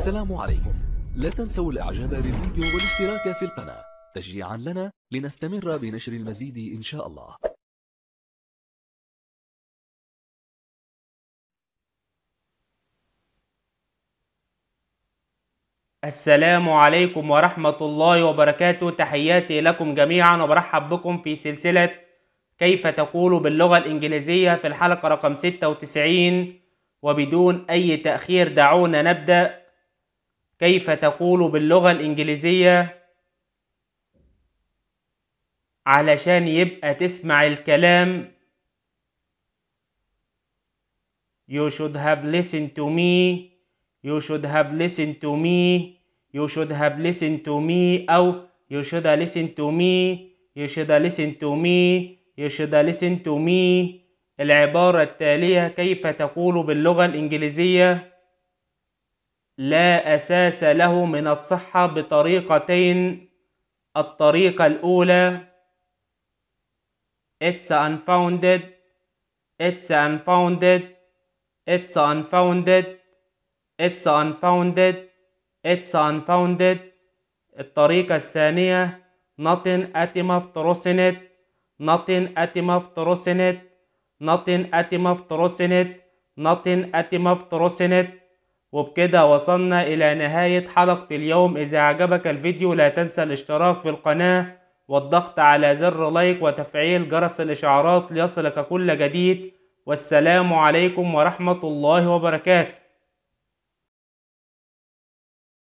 السلام عليكم لا تنسوا الاعجاب بالفيديو والاشتراك في القناة تشجيعا لنا لنستمر بنشر المزيد ان شاء الله السلام عليكم ورحمة الله وبركاته تحياتي لكم جميعا وبرحب بكم في سلسلة كيف تقول باللغة الإنجليزية في الحلقة رقم 96 وبدون أي تأخير دعونا نبدأ كيف تقول باللغة الإنجليزية علشان يبقى تسمع الكلام You should have listened to me You should have listened to me You should have listened to me أو You should have listened to me You should have listened to me You should have listened to me العبارة التالية كيف تقول باللغة الإنجليزية لا أساس له من الصحة بطريقتين الطريقة الأولى It's unfounded It's unfounded It's unfounded It's unfounded It's unfounded الطريقة الثانية Nothing atimaftrosinate Nothing atimaftrosinate Nothing atimaftrosinate Nothing atimaftrosinate وبكده وصلنا إلى نهاية حلقة اليوم إذا عجبك الفيديو لا تنسى الاشتراك في القناة والضغط على زر لايك وتفعيل جرس الإشعارات ليصلك كل جديد والسلام عليكم ورحمة الله وبركاته